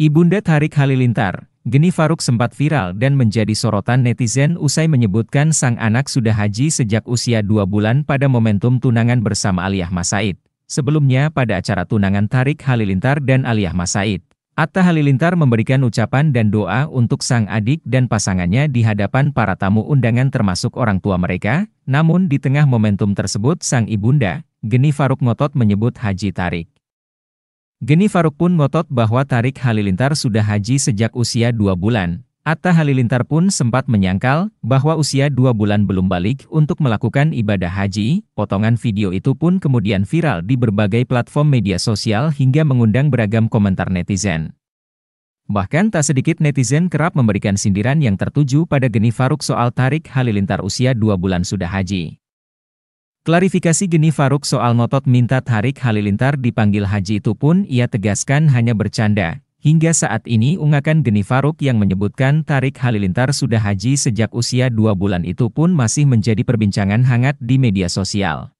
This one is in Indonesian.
Ibunda Tarik Halilintar, Geni Faruk sempat viral dan menjadi sorotan netizen usai menyebutkan sang anak sudah haji sejak usia dua bulan pada momentum tunangan bersama Aliyah Masaid. Sebelumnya pada acara tunangan Tarik Halilintar dan Aliyah Masaid, Atta Halilintar memberikan ucapan dan doa untuk sang adik dan pasangannya di hadapan para tamu undangan termasuk orang tua mereka, namun di tengah momentum tersebut sang ibunda, Geni Faruk ngotot menyebut Haji Tarik. Geni Faruk pun ngotot bahwa Tarik Halilintar sudah haji sejak usia dua bulan. Atta Halilintar pun sempat menyangkal bahwa usia dua bulan belum balik untuk melakukan ibadah haji. Potongan video itu pun kemudian viral di berbagai platform media sosial hingga mengundang beragam komentar netizen. Bahkan tak sedikit netizen kerap memberikan sindiran yang tertuju pada Geni Faruk soal Tarik Halilintar usia dua bulan sudah haji. Klarifikasi Geni Faruk soal notot minta Tarik Halilintar dipanggil haji itu pun ia tegaskan hanya bercanda. Hingga saat ini ungakan Geni Faruk yang menyebutkan Tarik Halilintar sudah haji sejak usia dua bulan itu pun masih menjadi perbincangan hangat di media sosial.